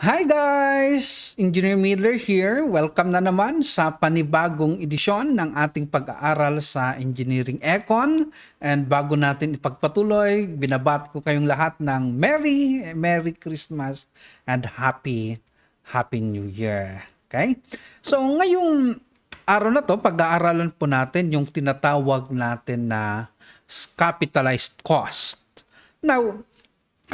Hi guys! Engineer Miller here. Welcome na naman sa panibagong edisyon ng ating pag-aaral sa Engineering Econ. And bago natin ipagpatuloy, binabat ko kayong lahat ng Merry, Merry Christmas and Happy, Happy New Year. Okay? So ngayong araw na to, pag-aaralan po natin yung tinatawag natin na capitalized cost. Now,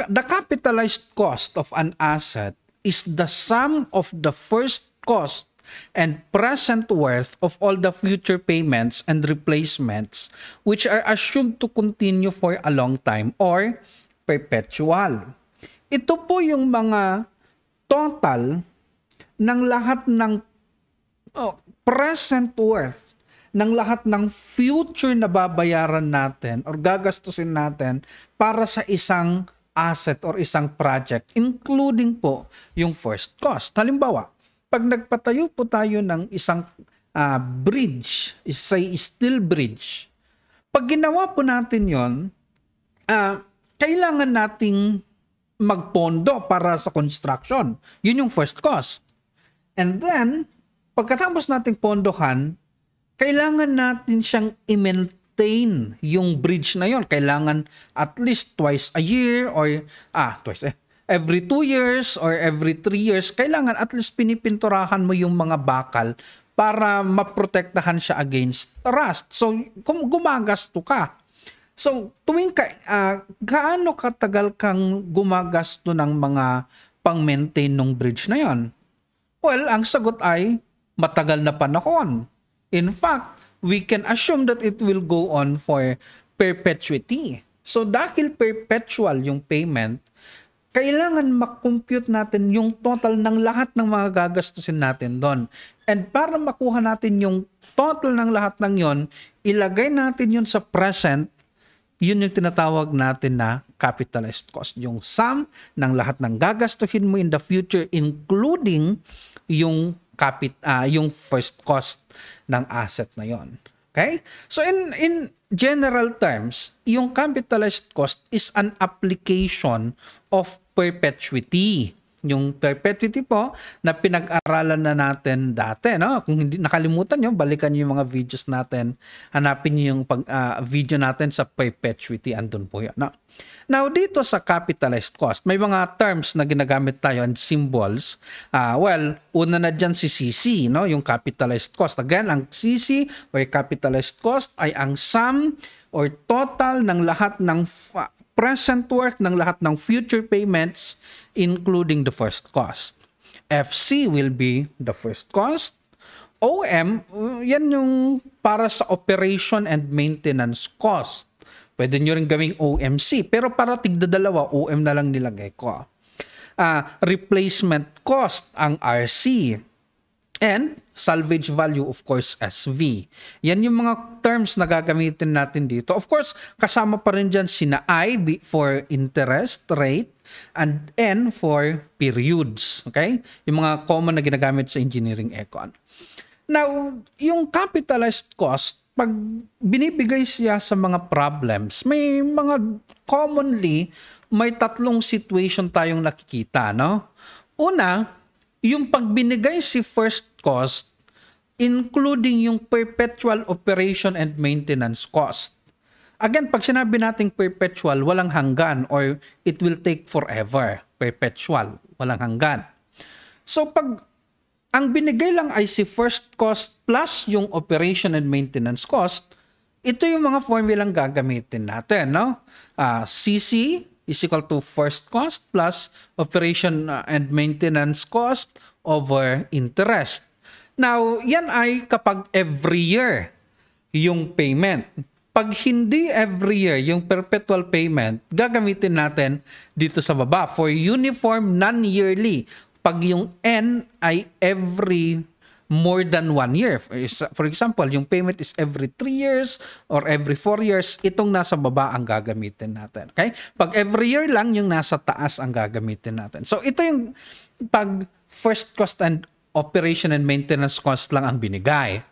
the capitalized cost of an asset is the sum of the first cost and present worth of all the future payments and replacements which are assumed to continue for a long time or perpetual. Ito po yung mga total ng lahat ng oh, present worth ng lahat ng future na babayaran natin or gagastusin natin para sa isang asset or isang project including po yung first cost. Halimbawa, pag nagpatayo po tayo ng isang uh, bridge, say steel bridge, pag ginawa po natin yon, uh, ah, kailangan nating magpondo para sa construction. Yun yung first cost. And then, pagkatapos nating pondohan, kailangan natin siyang i-maintain maintain yung bridge na yon kailangan at least twice a year or ah twice eh every 2 years or every 3 years kailangan at least pinipinturahan mo yung mga bakal para maprotektahan siya against rust. So, kung gumagasto ka. So, tuwing ka, uh, gaano katagal kang gumagasto ng mga pang-maintain ng bridge na yon? Well, ang sagot ay matagal na panahon. In fact, we can assume that it will go on for perpetuity. So dahil perpetual yung payment, kailangan makompute natin yung total ng lahat ng mga gagastusin natin doon. And para makuha natin yung total ng lahat ng yon, ilagay natin yon sa present, yun yung tinatawag natin na capitalized cost. Yung sum ng lahat ng gagastuhin mo in the future, including yung capit uh, yung first cost ng asset na yon. Okay? So in in general terms, yung capitalized cost is an application of perpetuity yung perpetuity po na pinag-aralan na natin dati, no? Kung hindi nakalimutan niyo, balikan niyo yung mga videos natin. Hanapin niyo yung pag, uh, video natin sa perpetuity andun po 'yan, no? Now, dito sa capitalized cost, may mga terms na ginagamit tayo and symbols. Uh, well, una na diyan si CC, no? yung capitalized cost. Again, ang CC or capitalized cost ay ang sum or total ng lahat ng present worth ng lahat ng future payments including the first cost. FC will be the first cost. OM, yan yung para sa operation and maintenance cost. Pwede nyo rin gawing OMC. Pero para tigda dalawa, OM na lang nilagay ko. Uh, replacement cost ang RC. And salvage value of course SV. Yan yung mga terms na gagamitin natin dito. Of course, kasama pa rin dyan sina I for interest rate and N for periods. Okay? Yung mga common na ginagamit sa engineering econ. Now, yung capitalized cost, pag binibigay siya sa mga problems, may mga commonly may tatlong situation tayong nakikita, no? Una, yung pagbinigay si first cost including yung perpetual operation and maintenance cost. Again, pag sinabi nating perpetual, walang hanggan or it will take forever. Perpetual, walang hanggan. So pag ang binigay lang ay si first cost plus yung operation and maintenance cost, ito yung mga formulang gagamitin natin. No? Uh, ah, CC is equal to first cost plus operation ah, and maintenance cost over interest. Now, yan ay kapag every year yung payment. Pag hindi every year yung perpetual payment, gagamitin natin dito sa baba for uniform non-yearly. Pag yung N ay every more than one year. For example, yung payment is every 3 years or every 4 years, itong nasa baba ang gagamitin natin. Okay? Pag every year lang, yung nasa taas ang gagamitin natin. So, ito yung pag first cost and operation and maintenance cost lang ang binigay.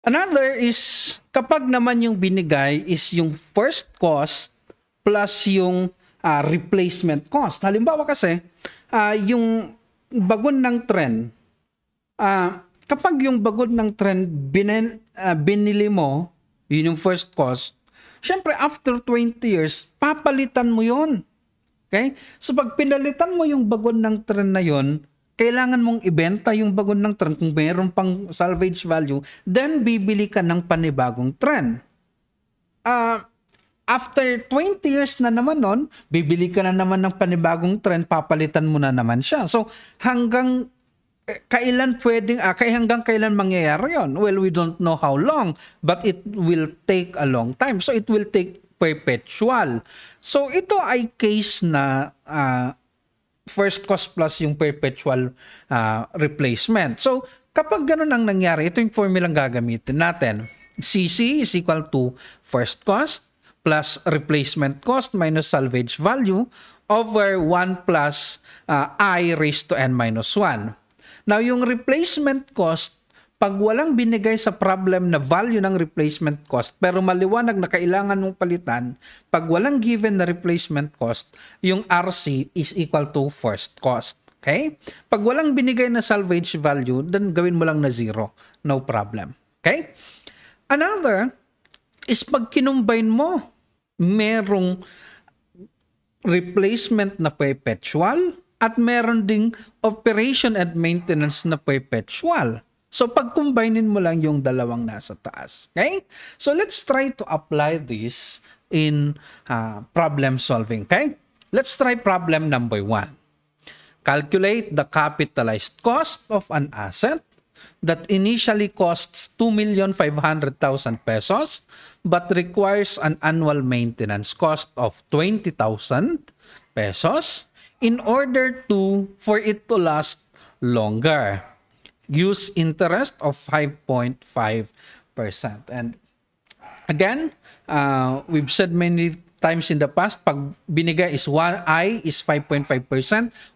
Another is kapag naman yung binigay is yung first cost plus yung uh, replacement cost. Halimbawa kasi, uh, yung bagon ng trend, uh, ah, kapag yung bagon ng trend binen, uh, binili mo, yun yung first cost, syempre after 20 years, papalitan mo yun. Okay? So pag pinalitan mo yung bagon ng trend na yun, kailangan mong ibenta yung bagon ng trend kung mayroon pang salvage value, then bibili ka ng panibagong trend. Uh, ah, after 20 years na naman nun, bibili ka na naman ng panibagong trend, papalitan mo na naman siya. So hanggang eh, kailan pwedeng, ah, kaya hanggang kailan mangyayari yun? Well, we don't know how long, but it will take a long time. So it will take perpetual. So ito ay case na uh, first cost plus yung perpetual uh, replacement. So, kapag ganun ang nangyari, ito yung formulang gagamitin natin. CC is equal to first cost plus replacement cost minus salvage value over 1 plus uh, i raised to n minus 1. Now, yung replacement cost pag walang binigay sa problem na value ng replacement cost, pero maliwanag na kailangan mong palitan, pag walang given na replacement cost, yung RC is equal to first cost. Okay? Pag walang binigay na salvage value, then gawin mo lang na zero. No problem. Okay? Another is pag kinumbine mo, merong replacement na perpetual at meron ding operation and maintenance na perpetual. So pag-combinein mo lang yung dalawang nasa taas. Okay? So let's try to apply this in uh, problem solving. Okay? Let's try problem number one. Calculate the capitalized cost of an asset that initially costs 2,500,000 pesos but requires an annual maintenance cost of 20,000 pesos in order to for it to last longer use interest of 5.5%. And again, uh, we've said many times in the past, pag binigay is 1I is 5.5%,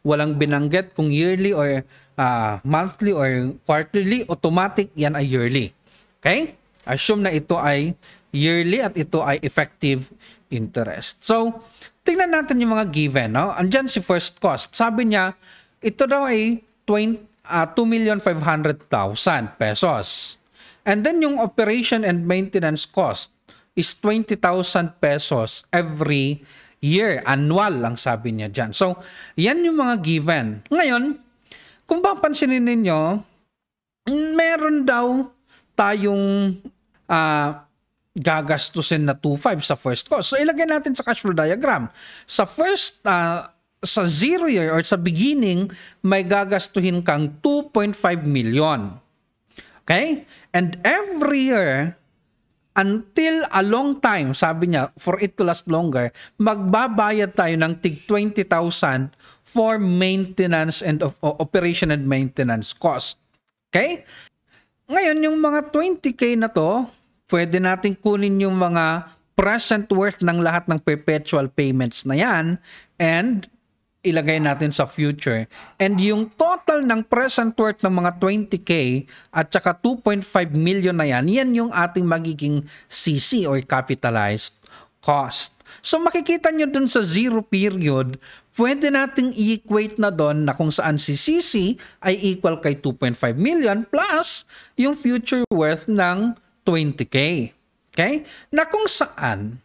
walang binanggit kung yearly or uh, monthly or quarterly, automatic yan ay yearly. Okay? Assume na ito ay yearly at ito ay effective interest. So, tingnan natin yung mga given. No? Andiyan si first cost. Sabi niya, ito daw ay 20 uh, ah, 2,500,000 pesos. And then yung operation and maintenance cost is 20,000 pesos every year, annual ang sabi niya dyan. So, yan yung mga given. Ngayon, kung papansinin ninyo, meron daw tayong uh, gagastusin na 2.5 sa first cost. So, ilagay natin sa cash flow diagram. Sa first uh, sa zero year or sa beginning, may gagastuhin kang 2.5 million. Okay? And every year, until a long time, sabi niya, for it to last longer, magbabayad tayo ng tig 20,000 for maintenance and of, operation and maintenance cost. Okay? Ngayon, yung mga 20K na to, pwede nating kunin yung mga present worth ng lahat ng perpetual payments na yan and ilagay natin sa future. And yung total ng present worth ng mga 20K at saka 2.5 million na yan, yan yung ating magiging CC or capitalized cost. So makikita nyo dun sa zero period, pwede nating i-equate na doon na kung saan si CC ay equal kay 2.5 million plus yung future worth ng 20K. Okay? Na kung saan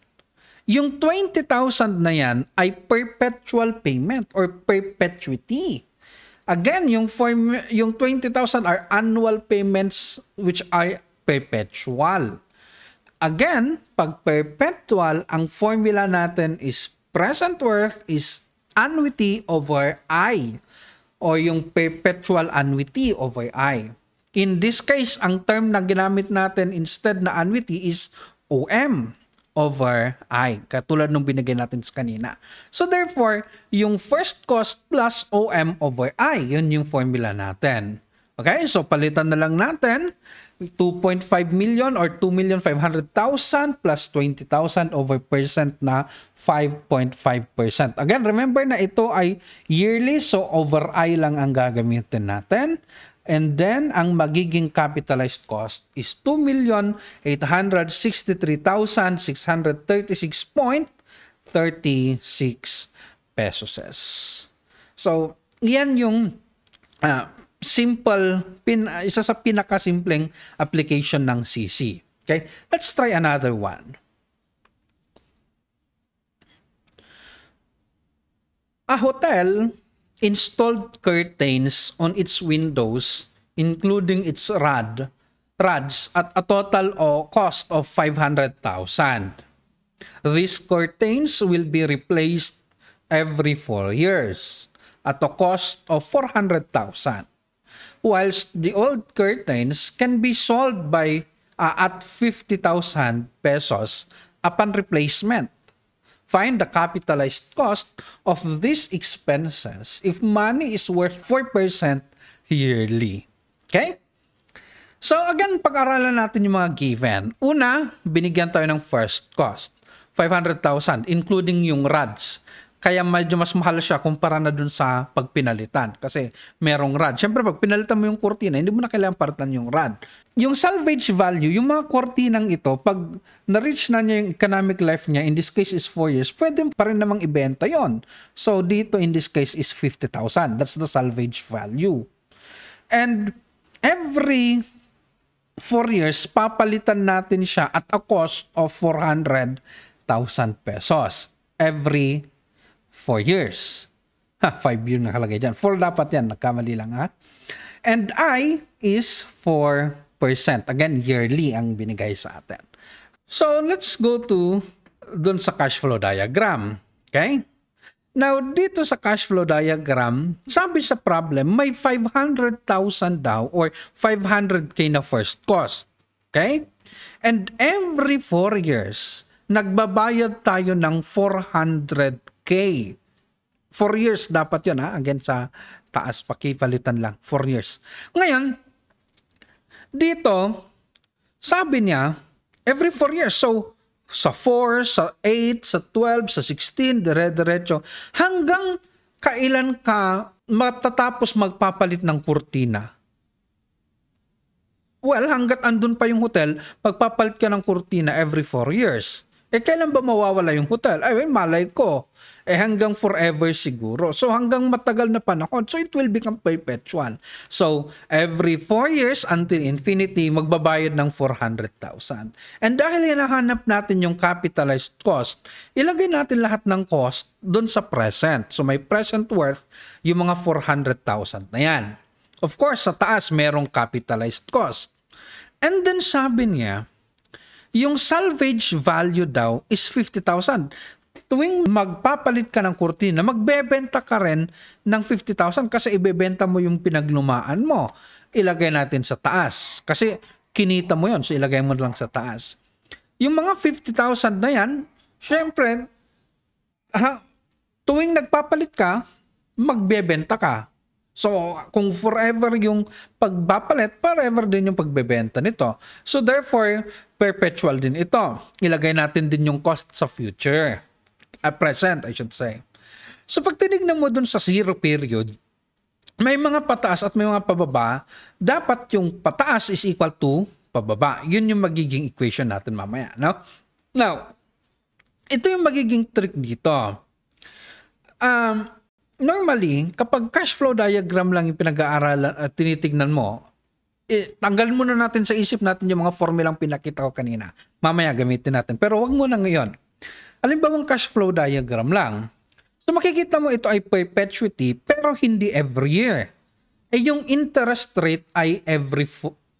yung 20,000 na yan ay perpetual payment or perpetuity. Again, yung form, yung 20,000 are annual payments which are perpetual. Again, pag perpetual, ang formula natin is present worth is annuity over I or yung perpetual annuity over I. In this case, ang term na ginamit natin instead na annuity is OM over I, katulad nung binigay natin kanina. So therefore, yung first cost plus OM over I, yun yung formula natin. Okay, so palitan na lang natin 2.5 million or 2,500,000 plus 20,000 over percent na 5.5%. Again, remember na ito ay yearly so over I lang ang gagamitin natin. And then, ang magiging capitalized cost is 2,863,636.36 pesos. So, yan yung uh, simple, pin, uh, isa sa pinakasimpleng application ng CC. Okay? Let's try another one. A hotel installed curtains on its windows, including its rad, rads at a total o cost of 500,000. These curtains will be replaced every 4 years at a cost of 400,000. Whilst the old curtains can be sold by uh, at 50,000 pesos upon replacement. Find the capitalized cost of these expenses if money is worth 4% yearly. Okay? So again, pag-aralan natin yung mga given. Una, binigyan tayo ng first cost. 500,000 including yung RADs. Kaya medyo mas mahal siya kumpara na dun sa pagpinalitan. Kasi merong rod. Siyempre, pag pinalitan mo yung kurtina, hindi mo na kailangan partan yung rod. Yung salvage value, yung mga cortinang ito, pag na-reach na niya yung economic life niya, in this case is 4 years, pwede pa rin namang ibenta yon So, dito in this case is 50,000. That's the salvage value. And every 4 years, papalitan natin siya at a cost of 400,000 pesos every 4 years. Ha, 5 year nakalagay dyan. 4 dapat yan, nagkamali lang ha. And I is 4%. Again, yearly ang binigay sa atin. So let's go to dun sa cash flow diagram. Okay? Now, dito sa cash flow diagram, sabi sa problem, may 500,000 daw or 500k na first cost. Okay? And every 4 years, nagbabayad tayo ng 400 5K. 4 years dapat yun ha. Again sa taas, pakipalitan lang. 4 years. Ngayon, dito, sabi niya, every 4 years. So, sa 4, sa 8, sa 12, sa 16, dire-diretso. Hanggang kailan ka matatapos magpapalit ng kurtina? Well, hanggat andun pa yung hotel, pagpapalit ka ng kurtina every 4 years. Eh, kailan ba mawawala yung hotel? I mean, malay ko. Eh, hanggang forever siguro. So, hanggang matagal na panahon. So, it will become perpetual. So, every 4 years until infinity, magbabayad ng 400,000. And dahil hinahanap natin yung capitalized cost, ilagay natin lahat ng cost doon sa present. So, may present worth yung mga 400,000 na yan. Of course, sa taas merong capitalized cost. And then sabi niya, yung salvage value daw is 50,000. Tuwing magpapalit ka ng kurtina, magbebenta ka rin ng 50,000 kasi ibebenta mo yung pinaglumaan mo. Ilagay natin sa taas. Kasi kinita mo yon so ilagay mo lang sa taas. Yung mga 50,000 na yan, syempre, ha, tuwing nagpapalit ka, magbebenta ka. So, kung forever yung pagbapalit, forever din yung pagbebenta nito. So, therefore, perpetual din ito. Ilagay natin din yung cost sa future. At present, I should say. So, pag tinignan mo dun sa zero period, may mga pataas at may mga pababa. Dapat yung pataas is equal to pababa. Yun yung magiging equation natin mamaya. No? Now, ito yung magiging trick dito. Um, normally, kapag cash flow diagram lang yung pinag-aaralan at tinitignan mo, eh, tanggal muna natin sa isip natin yung mga formulang pinakita ko kanina. Mamaya gamitin natin. Pero wag muna ngayon. Alimbawang cash flow diagram lang. So makikita mo ito ay perpetuity pero hindi every year. Eh yung interest rate ay every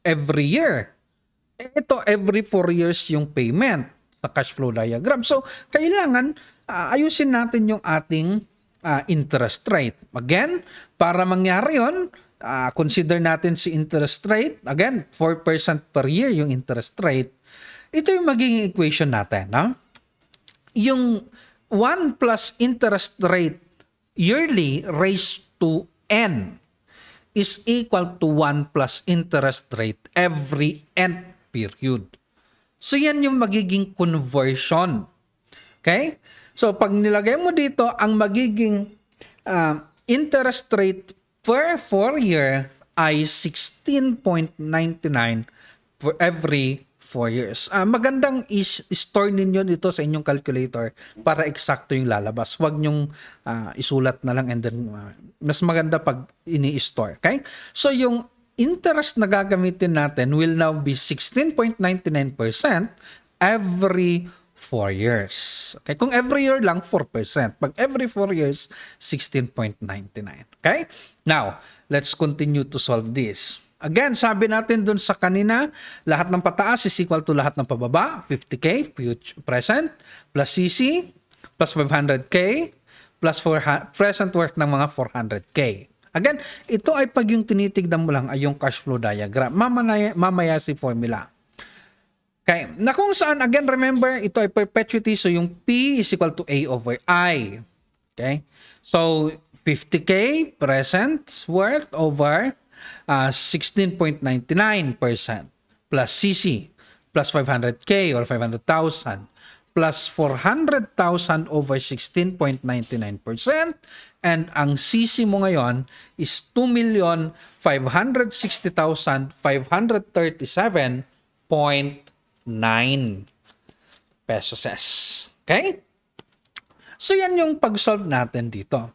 every year. Eh, ito every 4 years yung payment sa cash flow diagram. So kailangan uh, ayusin natin yung ating uh, interest rate. Again, para mangyari yon, uh, ah, consider natin si interest rate. Again, 4% per year yung interest rate. Ito yung magiging equation natin. No? Yung 1 plus interest rate yearly raised to n is equal to 1 plus interest rate every n period. So yan yung magiging conversion. Okay? So pag nilagay mo dito ang magiging uh, interest rate per 4 year ay 16.99 for every 4 years. Uh, magandang i store ninyo dito sa inyong calculator para eksakto yung lalabas. Huwag nyong uh, isulat na lang and then uh, mas maganda pag ini-store. Okay? So yung interest na gagamitin natin will now be 16.99% every 4 years. Okay? Kung every year lang, 4%. Pag every 4 years, 16.99. Okay? Now, let's continue to solve this. Again, sabi natin dun sa kanina, lahat ng pataas is equal to lahat ng pababa, 50k future present, plus CC, plus 500k, plus 400, present worth ng mga 400k. Again, ito ay pag yung tinitignan mo lang ay yung cash flow diagram. Mamaya, mamaya si formula. Okay, na kung saan, again, remember, ito ay perpetuity. So, yung P is equal to A over I. Okay? So, 50K present worth over uh, 16.99% plus CC plus 500K or 500,000 plus 400,000 over 16.99% and ang CC mo ngayon is 2,560,537.99 9 pesos. Okay? So yan yung pag-solve natin dito.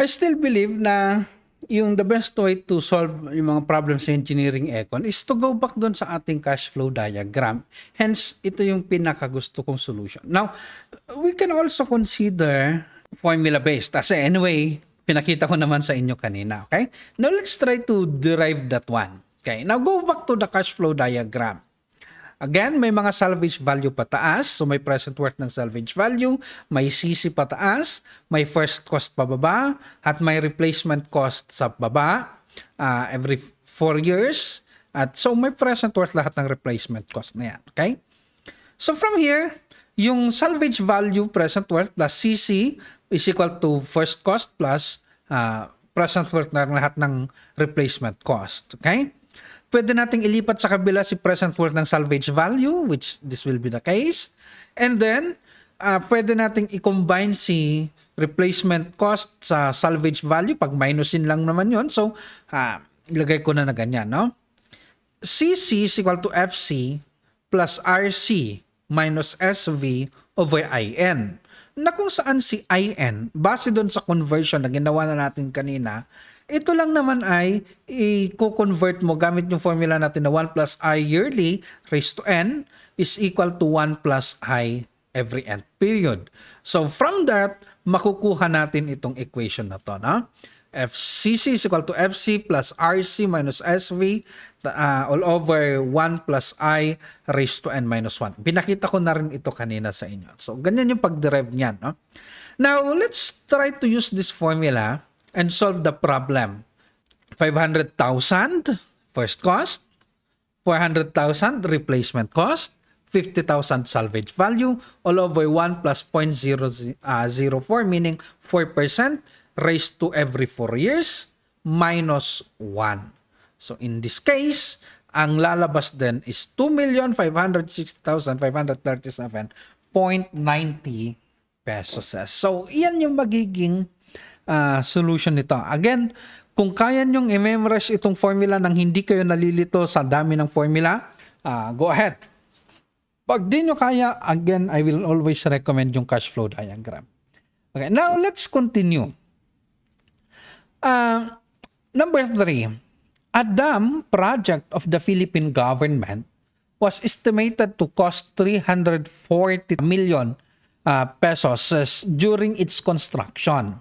I still believe na yung the best way to solve yung mga problems sa engineering econ is to go back doon sa ating cash flow diagram. Hence, ito yung pinakagusto kong solution. Now, we can also consider formula-based. As anyway, pinakita ko naman sa inyo kanina. Okay? Now, let's try to derive that one. Okay? Now, go back to the cash flow diagram. Again, may mga salvage value pataas. So may present worth ng salvage value, may CC pataas, may first cost pababa, at may replacement cost sa baba uh, every 4 years. At so may present worth lahat ng replacement cost na yan. Okay? So from here, yung salvage value present worth plus CC is equal to first cost plus uh, present worth ng lahat ng replacement cost. Okay? pwede nating ilipat sa kabila si present worth ng salvage value, which this will be the case. And then, uh, pwede nating i-combine si replacement cost sa salvage value. Pag minusin lang naman yon So, uh, ilagay ko na na ganyan, no? CC is equal to FC plus RC minus SV over IN na kung saan si IN, base doon sa conversion na ginawa na natin kanina, ito lang naman ay i-convert mo gamit yung formula natin na 1 plus i yearly raised to n is equal to 1 plus i every nth period. So from that, makukuha natin itong equation na to. No? FCC is equal to FC plus RC minus SV uh, all over 1 plus I raised to N minus 1. Pinakita ko na rin ito kanina sa inyo. So, ganyan yung pag-derive niyan. No? Now, let's try to use this formula and solve the problem. 500,000 first cost, 400,000 replacement cost, 50,000 salvage value, all over 1 plus 0.004 uh, meaning 4% raised to every 4 years minus 1. So in this case, ang lalabas then is 2,560,537.90 pesos. So, iyan yung magiging uh, solution nito. Again, kung kaya nyong i-memorize itong formula nang hindi kayo nalilito sa dami ng formula, uh, go ahead. Pag di nyo kaya, again, I will always recommend yung cash flow diagram. Okay, now let's continue. Uh, number three, a dam project of the Philippine government was estimated to cost 340 million uh, pesos eh, during its construction.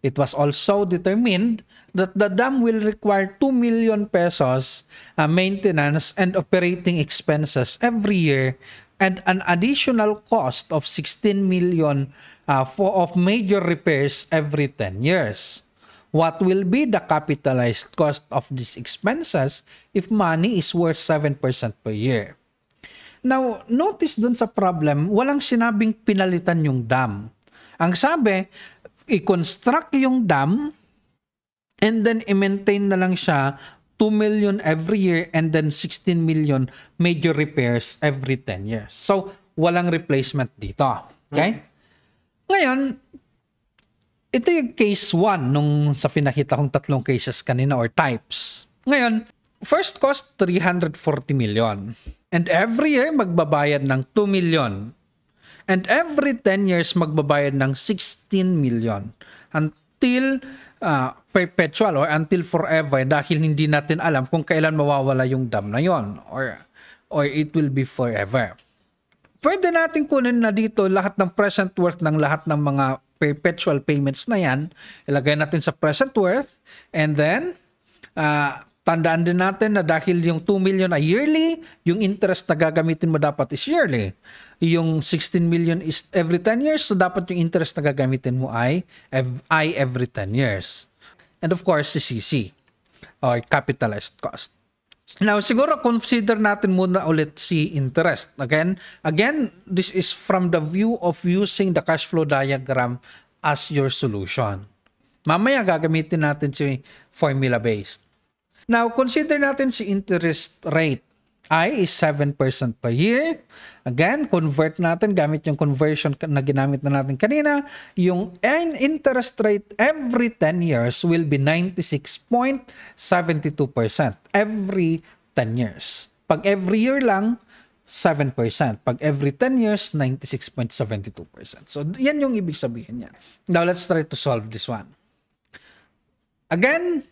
It was also determined that the dam will require 2 million pesos uh, maintenance and operating expenses every year and an additional cost of 16 million uh, for of major repairs every 10 years. What will be the capitalized cost of these expenses if money is worth 7% per year? Now, notice dun sa problem, walang sinabing pinalitan yung dam. Ang sabi, i-construct yung dam and then i-maintain na lang siya 2 million every year and then 16 million major repairs every 10 years. So, walang replacement dito. Okay? Mm-hmm. Ngayon, ito yung case 1 nung sa pinakita kong tatlong cases kanina or types. Ngayon, first cost 340 million. And every year magbabayad ng 2 million And every 10 years, magbabayad ng 16 million. Until uh, perpetual or until forever dahil hindi natin alam kung kailan mawawala yung dam na yon or, or it will be forever. Pwede natin kunin na dito lahat ng present worth ng lahat ng mga perpetual payments na yan. Ilagay natin sa present worth and then uh, Tandaan din natin na dahil yung 2 million ay yearly, yung interest na gagamitin mo dapat is yearly. Yung 16 million is every 10 years, so dapat yung interest na gagamitin mo ay, ay every 10 years. And of course, si CC or capitalized cost. Now, siguro consider natin muna ulit si interest. Again, again, this is from the view of using the cash flow diagram as your solution. Mamaya gagamitin natin si formula-based. Now, consider natin si interest rate. I is 7% per year. Again, convert natin gamit yung conversion na ginamit na natin kanina. Yung interest rate every 10 years will be 96.72% every 10 years. Pag every year lang, 7%. Pag every 10 years, 96.72%. So, yan yung ibig sabihin niya. Now, let's try to solve this one. Again,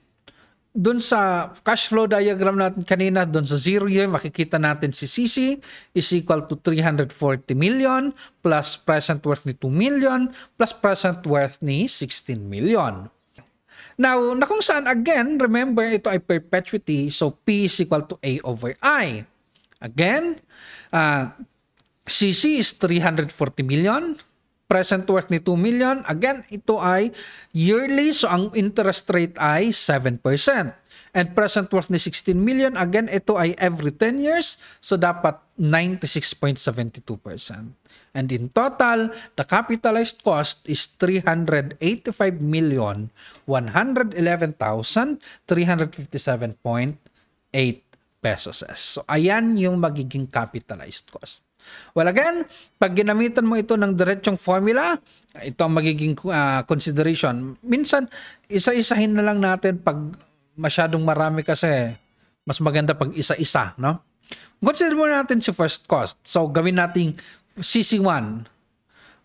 dun sa cash flow diagram natin kanina, dun sa zero year, makikita natin si CC is equal to 340 million plus present worth ni 2 million plus present worth ni 16 million. Now, na kung saan again, remember ito ay perpetuity, so P is equal to A over I. Again, uh, ah, CC is 340 million, present worth ni 2 million. Again, ito ay yearly so ang interest rate ay 7%. And present worth ni 16 million, again, ito ay every 10 years so dapat 96.72%. And in total, the capitalized cost is 385 million 111,357.8 pesos. So ayan yung magiging capitalized cost. Well again, pag ginamitan mo ito ng diretsyong formula, ito ang magiging uh, consideration. Minsan, isa-isahin na lang natin pag masyadong marami kasi mas maganda pag isa-isa, no? Consider muna natin si first cost. So gawin nating CC1.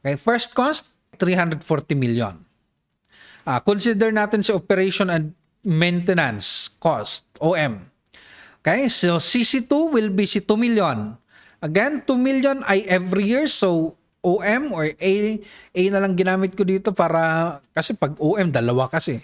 Okay, first cost 340 million. Uh, consider natin si operation and maintenance cost, OM. Okay, so CC2 will be si 2 million. Again, 2 million ay every year. So, OM or A, A na lang ginamit ko dito para, kasi pag OM, dalawa kasi.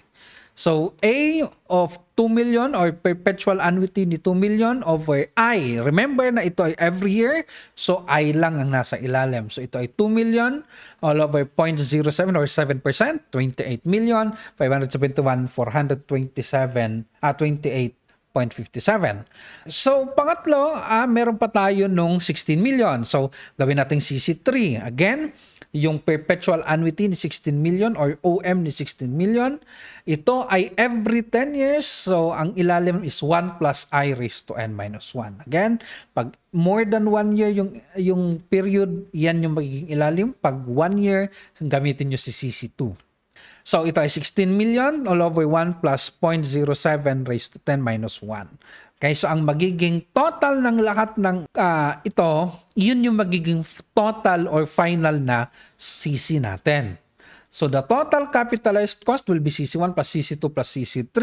So, A of 2 million or perpetual annuity ni 2 million over I. Remember na ito ay every year. So, I lang ang nasa ilalim. So, ito ay 2 million all over 0.07 or 7%, 28 million, 571, 427, ah, 28 0.57. So, pangatlo, ah, meron pa tayo nung 16 million. So, gawin nating CC3. Again, yung perpetual annuity ni 16 million or OM ni 16 million. Ito ay every 10 years. So, ang ilalim is 1 plus I raised to N minus 1. Again, pag more than 1 year yung, yung period, yan yung magiging ilalim. Pag 1 year, gamitin nyo si CC2. So ito ay 16 million all over 1 plus 0.07 raised to 10 minus 1. Okay, so ang magiging total ng lahat ng uh, ito, yun yung magiging total or final na CC natin. So the total capitalized cost will be CC1 plus CC2 plus CC3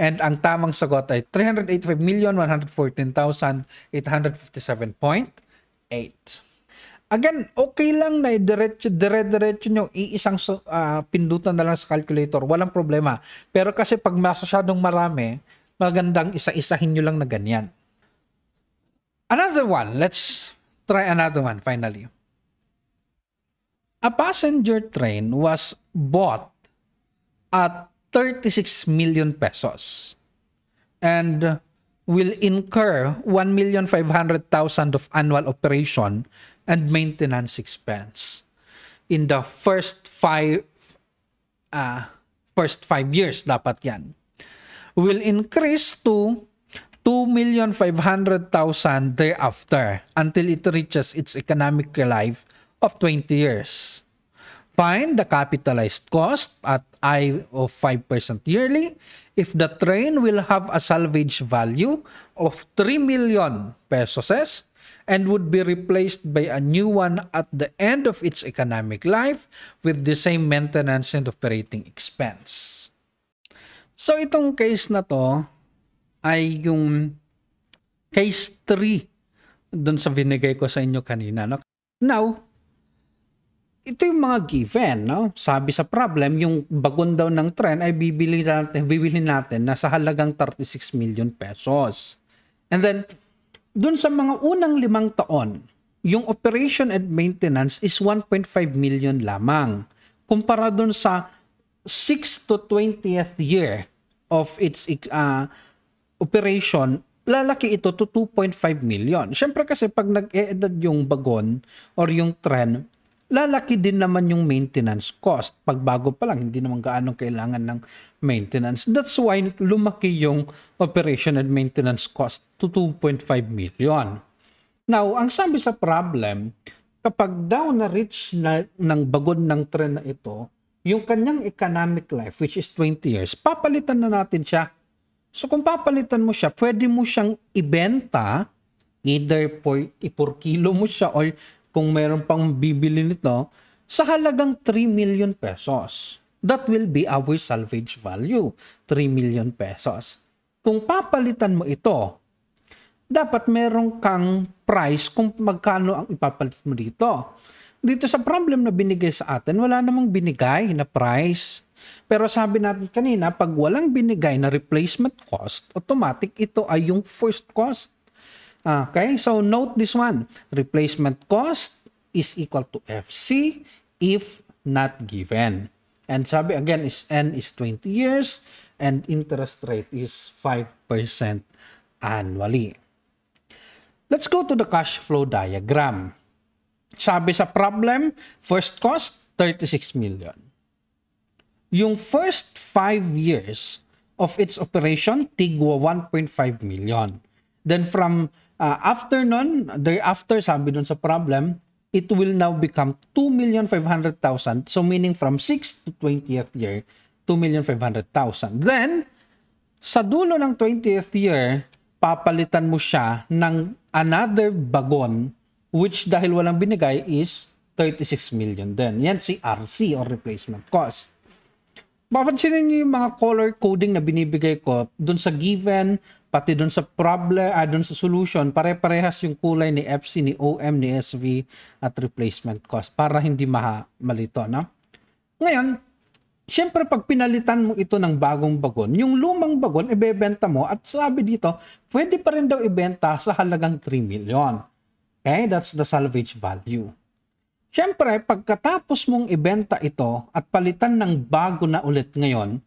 and ang tamang sagot ay 385,114,857.8. Again, okay lang na diretso, dire-diretso nyo, iisang uh, pindutan na lang sa calculator. Walang problema. Pero kasi pag masyadong marami, magandang isa-isahin nyo lang na ganyan. Another one. Let's try another one finally. A passenger train was bought at 36 million pesos and will incur 1,500,000 of annual operation and maintenance expense in the first five uh, first five years dapat yan will increase to 2,500,000 thereafter until it reaches its economic life of 20 years. Find the capitalized cost at I of 5% yearly if the train will have a salvage value of 3 million pesos and would be replaced by a new one at the end of its economic life with the same maintenance and operating expense. So itong case na to ay yung case 3 dun sa binigay ko sa inyo kanina. No? Now, ito yung mga given, no? Sabi sa problem, yung bagon daw ng tren ay bibili natin, bibili natin na sa halagang 36 million pesos. And then, doon sa mga unang limang taon, yung operation and maintenance is 1.5 million lamang kumpara doon sa 6 to 20th year of its uh, operation lalaki ito to 2.5 million. Siyempre kasi pag nag-e-edad yung bagon or yung trend, lalaki din naman yung maintenance cost. Pagbago pa lang, hindi naman gaano kailangan ng maintenance. That's why lumaki yung operation and maintenance cost to 2.5 million. Now, ang sabi sa problem, kapag daw na-reach na, ng bagon ng trend na ito, yung kanyang economic life, which is 20 years, papalitan na natin siya. So kung papalitan mo siya, pwede mo siyang ibenta either for, i-4 kilo mo siya or kung meron pang bibili nito, sa halagang 3 million pesos. That will be our salvage value, 3 million pesos. Kung papalitan mo ito, dapat meron kang price kung magkano ang ipapalit mo dito. Dito sa problem na binigay sa atin, wala namang binigay na price. Pero sabi natin kanina, pag walang binigay na replacement cost, automatic ito ay yung first cost. Okay, so note this one. Replacement cost is equal to FC if not given. And sabi again is N is 20 years and interest rate is 5% annually. Let's go to the cash flow diagram. Sabi sa problem, first cost 36 million. Yung first 5 years of its operation, tigwa 1.5 million. Then from Uh, after nun, after, sabi dun sa problem, it will now become 2,500,000. So meaning from 6th to 20th year, 2,500,000. Then, sa dulo ng 20th year, papalitan mo siya ng another bagon which dahil walang binigay is 36 million din. Yan si RC or replacement cost. Papansinin niyo yung mga color coding na binibigay ko doon sa given pati doon sa problem, ah, doon sa solution, pare-parehas yung kulay ni FC, ni OM, ni SV at replacement cost para hindi maha, No? Ngayon, Siyempre, pag pinalitan mo ito ng bagong bagon, yung lumang bagon, ibebenta mo at sabi dito, pwede pa rin daw ibenta sa halagang 3 million. Okay? That's the salvage value. Siyempre, pagkatapos mong ibenta ito at palitan ng bago na ulit ngayon,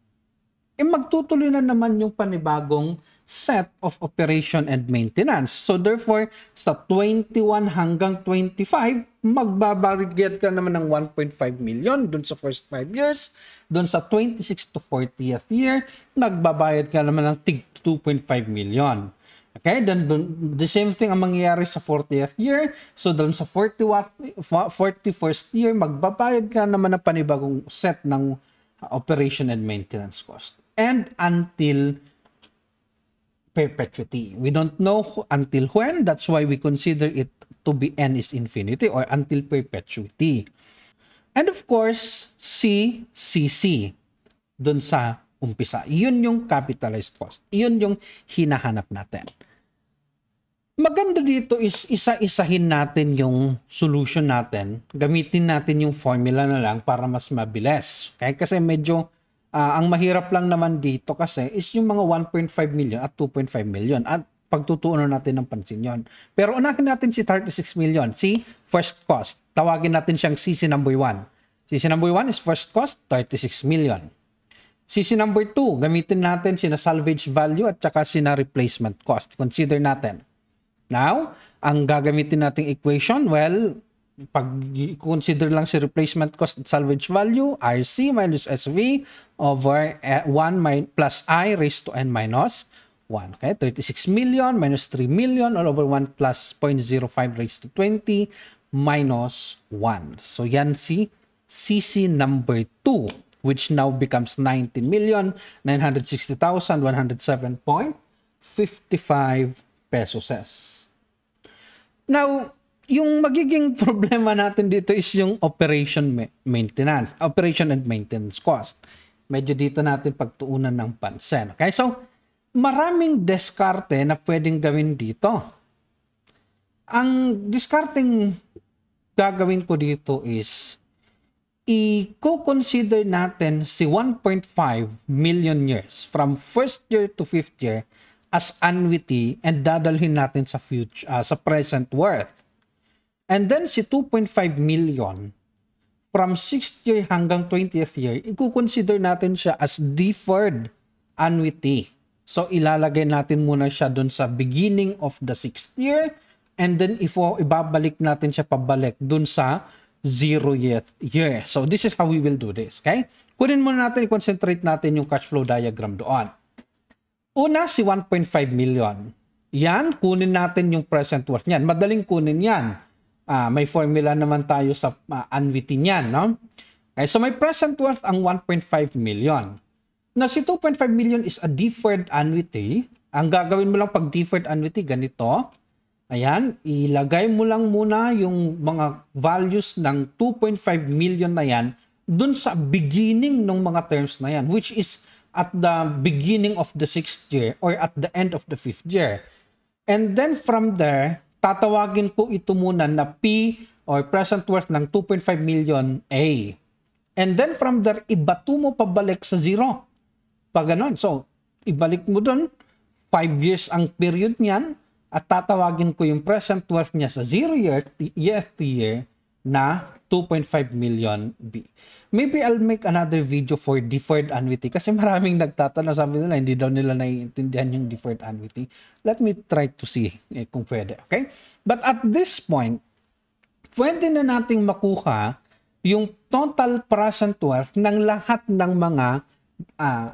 eh magtutuloy na naman yung panibagong set of operation and maintenance. So therefore, sa 21 hanggang 25, magbabarigyan ka naman ng 1.5 million dun sa first 5 years. Dun sa 26 to 40th year, nagbabayad ka naman ng tig 2.5 million. Okay, then dun, the same thing ang mangyayari sa 40th year. So dun sa 41, 41st year, magbabayad ka naman ng panibagong set ng uh, operation and maintenance cost and until perpetuity. We don't know until when. That's why we consider it to be n is infinity or until perpetuity. And of course, C, CC, dun sa umpisa. Yun yung capitalized cost. Yun yung hinahanap natin. Maganda dito is isa-isahin natin yung solution natin. Gamitin natin yung formula na lang para mas mabilis. Okay? Kasi medyo Uh, ang mahirap lang naman dito kasi is yung mga 1.5 million at 2.5 million. At pagtutuunan natin ng pansin yon. Pero unahin natin si 36 million, si first cost. Tawagin natin siyang CC number 1. CC number 1 is first cost, 36 million. CC number 2, gamitin natin sina salvage value at saka sina replacement cost. Consider natin. Now, ang gagamitin nating equation, well, pag consider lang si replacement cost at salvage value, RC minus SV over 1 eh, minus plus I raised to N minus 1. Okay, 36 million minus 3 million all over 1 plus 0.05 raised to 20 minus 1. So yan si CC number 2 which now becomes 19 million 960,107.55 pesos. Now, yung magiging problema natin dito is yung operation maintenance, operation and maintenance cost. Medyo dito natin pagtuunan ng pansin. Okay, so maraming diskarte na pwedeng gawin dito. Ang discarding gagawin ko dito is i-consider natin si 1.5 million years from first year to fifth year as annuity and dadalhin natin sa future uh, sa present worth And then si 2.5 million from 6th year hanggang 20th year, i-consider natin siya as deferred annuity. So ilalagay natin muna siya doon sa beginning of the 6th year and then if ibabalik natin siya pabalik doon sa 0th year. So this is how we will do this, okay? Kunin muna natin, i concentrate natin yung cash flow diagram doon. Una, si 1.5 million. Yan, kunin natin yung present worth niyan. Madaling kunin yan Uh, may formula naman tayo sa uh, ah, annuity niyan, no? Okay, so may present worth ang 1.5 million. Now, si 2.5 million is a deferred annuity. Ang gagawin mo lang pag deferred annuity, ganito. Ayan, ilagay mo lang muna yung mga values ng 2.5 million na yan dun sa beginning ng mga terms na yan, which is at the beginning of the sixth year or at the end of the fifth year. And then from there, tatawagin ko ito muna na P or present worth ng 2.5 million A. And then from there, ibato mo pabalik sa zero. Pag ganun. So, ibalik mo dun. 5 years ang period niyan at tatawagin ko yung present worth niya sa zero year, year year na 2.5 million B. Maybe I'll make another video for deferred annuity kasi maraming nagtatanong sabi nila hindi daw nila naiintindihan yung deferred annuity. Let me try to see eh, kung pwede, okay? But at this point, pwede na nating makuha yung total present worth ng lahat ng mga uh,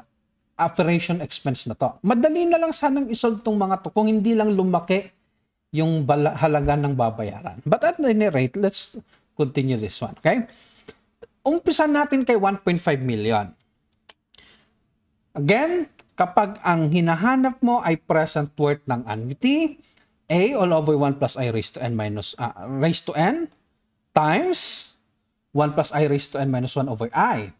operation expense na to. Madali na lang sanang isolve tong mga to kung hindi lang lumaki yung halaga ng babayaran. But at any rate, let's continue this one. Okay? Umpisan natin kay 1.5 million. Again, kapag ang hinahanap mo ay present worth ng annuity, A all over 1 plus I raised to n minus, uh, raised to n times 1 plus I raised to n minus 1 over I.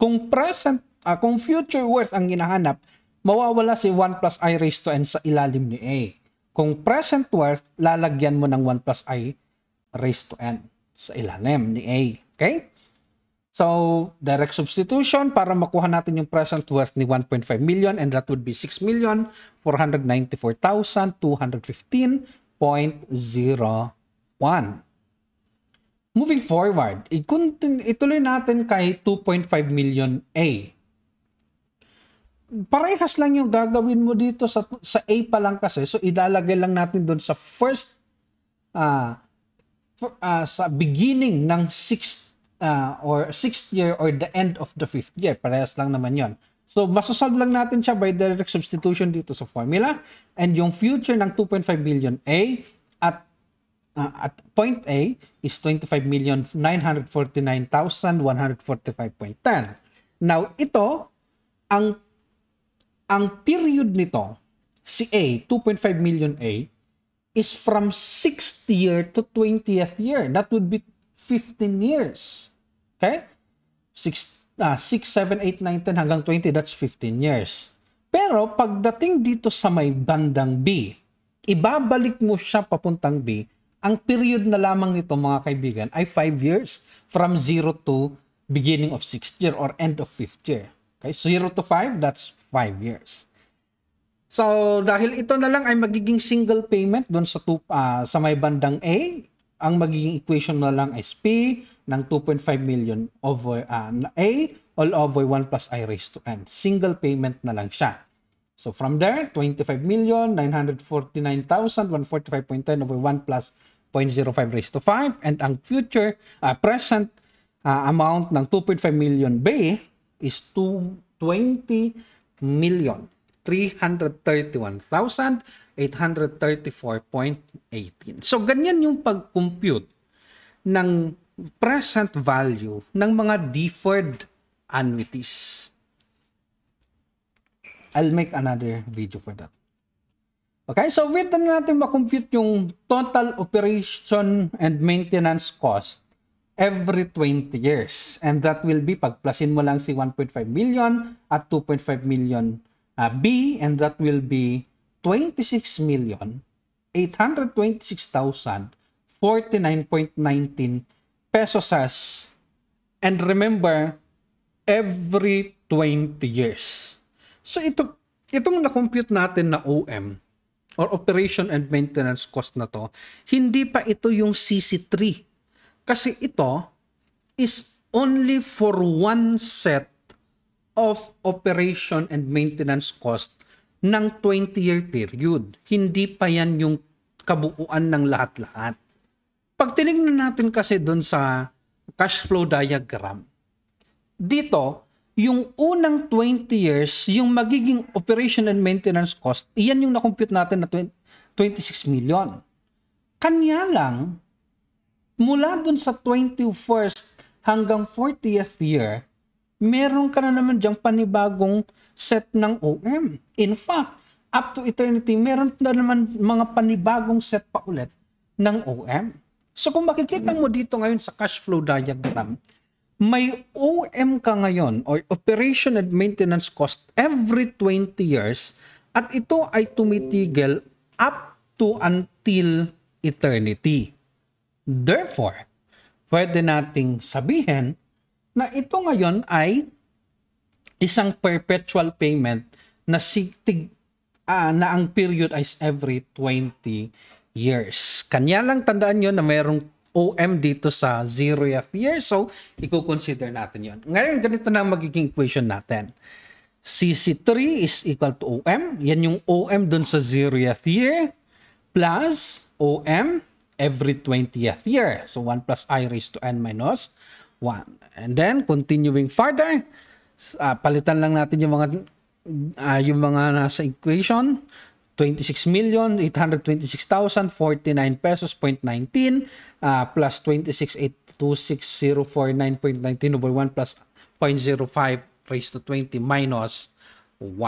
Kung present, uh, kung future worth ang hinahanap, mawawala si 1 plus I raised to n sa ilalim ni A. Kung present worth, lalagyan mo ng 1 plus I raised to n sa ilalim ni A. Okay? So, direct substitution para makuha natin yung present worth ni 1.5 million and that would be 6 million 494,215.01. Moving forward, ituloy natin kay 2.5 million A. Parehas lang yung gagawin mo dito sa, sa A pa lang kasi. So, ilalagay lang natin doon sa first uh, uh, sa beginning ng 6 uh, ah, or 6th year or the end of the 5th year. Parehas lang naman yon. So, masosolve lang natin siya by direct substitution dito sa formula. And yung future ng 2.5 million A at uh, at point A is 25,949,145.10. Now, ito, ang ang period nito, si A, 2.5 million A, is from 6th year to 20th year. That would be 15 years. Okay? 6, ah, 6 7, 8, 9, 10 hanggang 20, that's 15 years. Pero pagdating dito sa may bandang B, ibabalik mo siya papuntang B, ang period na lamang nito mga kaibigan ay 5 years from 0 to beginning of 6th year or end of 5th year. Okay? 0 to 5, that's 5 years. So dahil ito na lang ay magiging single payment doon sa two, uh, sa may bandang A, ang magiging equation na lang is P ng 2.5 million over uh, A all over 1 plus I raised to N. Single payment na lang siya. So from there, 25 million 949,145.10 over 1 plus 0.05 raised to 5 and ang future uh, present uh, amount ng 2.5 million B is 220 million 331,834.18. So, ganyan yung pag-compute ng present value ng mga deferred annuities. I'll make another video for that. Okay, so wait na natin makompute yung total operation and maintenance cost every 20 years. And that will be, pagplasin mo lang si 1.5 million at 2.5 million uh, B, and that will be 26 million 826,049.19 pesos as and remember every 20 years. So ito itong na-compute natin na OM or operation and maintenance cost na to, hindi pa ito yung CC3. Kasi ito is only for one set of operation and maintenance cost ng 20-year period. Hindi pa yan yung kabuuan ng lahat-lahat. Pag tinignan natin kasi doon sa cash flow diagram, dito, yung unang 20 years, yung magiging operation and maintenance cost, iyan yung nakompute natin na 20, 26 million. Kanya lang, mula dun sa 21st hanggang 40th year, meron ka na naman diyang panibagong set ng OM. In fact, up to eternity, meron na naman mga panibagong set pa ulit ng OM. So kung makikita mo dito ngayon sa cash flow diagram, may OM ka ngayon or operation and maintenance cost every 20 years at ito ay tumitigil up to until eternity. Therefore, pwede nating sabihin na ito ngayon ay isang perpetual payment na sigtig ah, na ang period is every 20 years. Kanya lang tandaan yon na mayroong OM dito sa 0th year. So, i-consider natin yon. Ngayon, ganito na magiging equation natin. CC3 is equal to OM. Yan yung OM dun sa 0th year plus OM every 20th year. So, 1 plus i raised to n minus And then, continuing further, uh, palitan lang natin yung mga uh, yung mga nasa equation 26 pesos 0.19 uh, ah, plus 26,826,049.19 over 1 plus 0.05 raised to 20 minus 1.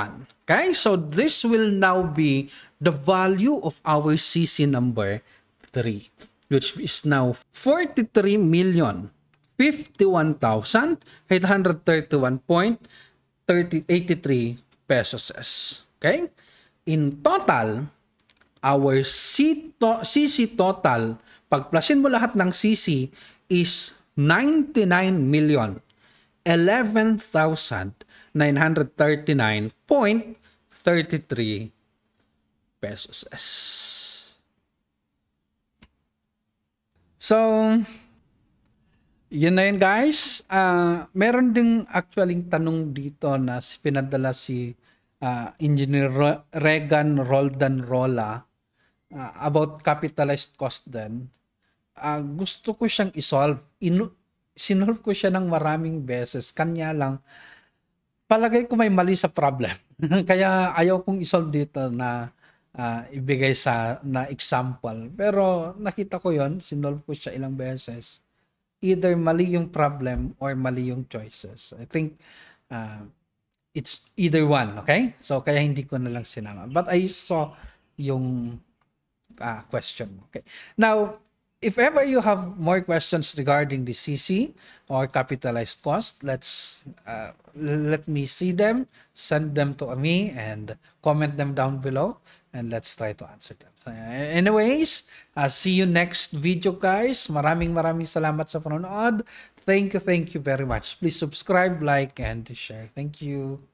Okay? So this will now be the value of our CC number 3 which is now 43 million 51,831.83 pesos. Okay? In total, our CC total, pagplasin mo lahat ng CC, is 99 million 11,939.33 pesos. So, yun na yun guys. Uh, meron ding actually tanong dito na pinadala si uh, Engineer Ro- Regan Roldan Rola uh, ah, about capitalized cost din. Uh, gusto ko siyang isolve. Inu- sinolve ko siya ng maraming beses. Kanya lang, palagay ko may mali sa problem. Kaya ayaw kong isolve dito na uh, ibigay sa na example. Pero nakita ko yon sinolve ko siya ilang beses either mali yung problem or mali yung choices. I think uh, it's either one, okay? So, kaya hindi ko na lang sinama. But I saw yung uh, question. Okay. Now, if ever you have more questions regarding the CC or capitalized cost, let's uh, let me see them, send them to me, and comment them down below, and let's try to answer them. Uh, anyways, uh, see you next video guys. Maraming maraming salamat sa panonood. Thank you, thank you very much. Please subscribe, like, and share. Thank you.